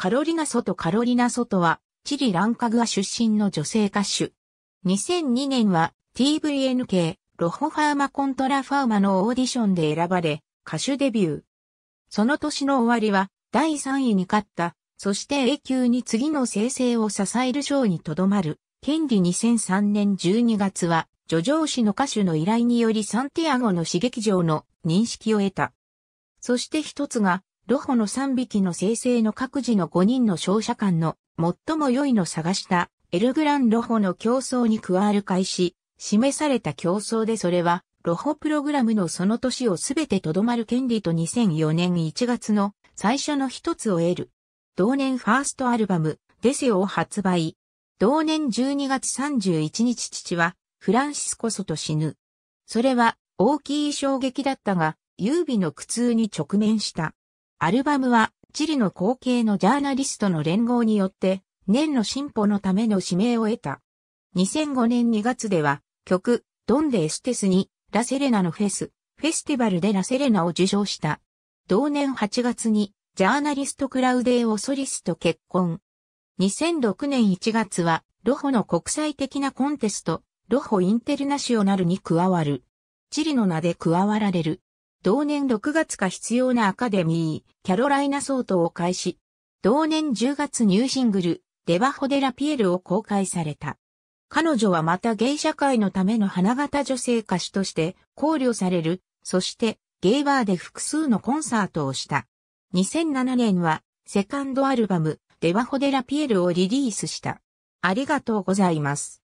カロリナ・ソトカロリナ・ソトは、チリ・ランカグア出身の女性歌手。2002年は TVNK、ロホファーマ・コントラ・ファーマのオーディションで選ばれ、歌手デビュー。その年の終わりは、第3位に勝った、そして A 級に次の生成を支える賞にとどまる。権利2003年12月は、叙情詩の歌手の依頼によりサンティアゴの刺激場の認識を得た。そして一つが、ロホの3匹の生成の各自の5人の商社間の最も良いの探したエルグランロホの競争に加わる開始、示された競争でそれはロホプログラムのその年をすべてとどまる権利と2004年1月の最初の一つを得る。同年ファーストアルバム、デセオを発売。同年12月31日父はフランシスこそと死ぬ。それは大きい衝撃だったが、優美の苦痛に直面した。アルバムは、チリの後継のジャーナリストの連合によって、年の進歩のための指名を得た。2005年2月では、曲、ドンデエステスに、ラセレナのフェス、フェスティバルでラセレナを受賞した。同年8月に、ジャーナリストクラウデー・オソリスと結婚。2006年1月は、ロホの国際的なコンテスト、ロホインテルナショナルに加わる。チリの名で加わられる。同年6月か必要なアカデミー、キャロライナソートを開始。同年10月ニューシングル、デバホデラピエルを公開された。彼女はまた芸社会のための花形女性歌手として考慮される、そしてゲイバーで複数のコンサートをした。2007年はセカンドアルバム、デバホデラピエルをリリースした。ありがとうございます。